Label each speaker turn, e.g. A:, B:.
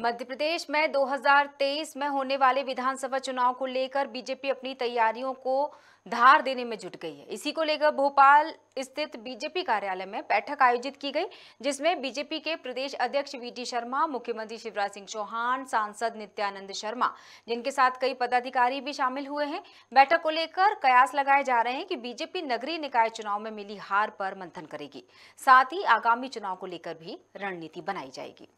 A: मध्य प्रदेश में 2023 में होने वाले विधानसभा चुनाव को लेकर बीजेपी अपनी तैयारियों को धार देने में जुट गई है इसी को लेकर भोपाल स्थित बीजेपी कार्यालय में बैठक आयोजित की गई जिसमें बीजेपी के प्रदेश अध्यक्ष वी शर्मा मुख्यमंत्री शिवराज सिंह चौहान सांसद नित्यानंद शर्मा जिनके साथ कई पदाधिकारी भी शामिल हुए हैं बैठक को लेकर कयास लगाए जा रहे हैं कि बीजेपी नगरीय निकाय चुनाव में मिली हार पर मंथन करेगी साथ ही आगामी चुनाव को लेकर भी रणनीति बनाई जाएगी